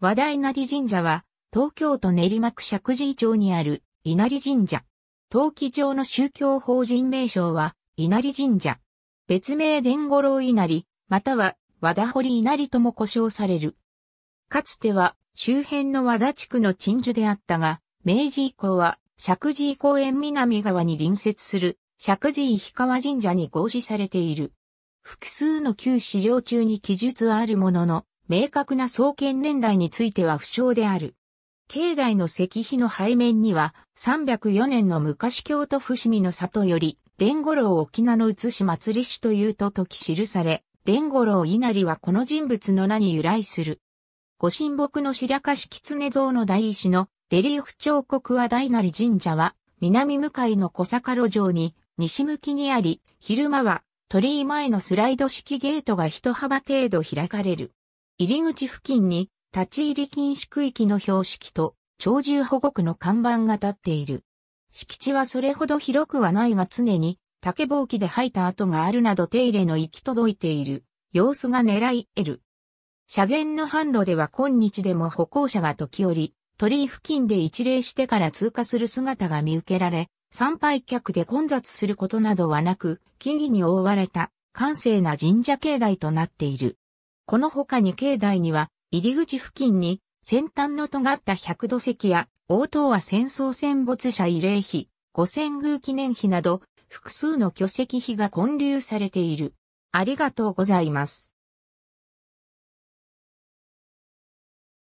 和田稲荷神社は、東京都練馬区石神井町にある稲荷神社。陶器上の宗教法人名称は、稲荷神社。別名伝五郎稲荷、または和田堀稲荷とも呼称される。かつては、周辺の和田地区の鎮守であったが、明治以降は、石神井公園南側に隣接する、石神井氷川神社に合祀されている。複数の旧資料中に記述あるものの、明確な創建年代については不詳である。境内の石碑の背面には、304年の昔京都伏見の里より、伝五郎沖縄の写し祭り師というと時記され、伝五郎稲荷はこの人物の名に由来する。ご神木の白樫狐像の大石のレリーフ彫刻は大成神社は、南向かいの小坂路上に、西向きにあり、昼間は鳥居前のスライド式ゲートが一幅程度開かれる。入り口付近に立ち入り禁止区域の標識と鳥獣保護区の看板が立っている。敷地はそれほど広くはないが常に竹ぼうきで吐いた跡があるなど手入れの行き届いている様子が狙い得る。車前の販路では今日でも歩行者が時折鳥居付近で一礼してから通過する姿が見受けられ、参拝客で混雑することなどはなく、木々に覆われた、閑静な神社境内となっている。この他に境内には、入り口付近に、先端の尖った百度石や、応答は戦争戦没者慰霊碑、五千宮記念碑など、複数の巨石碑が建立されている。ありがとうございます。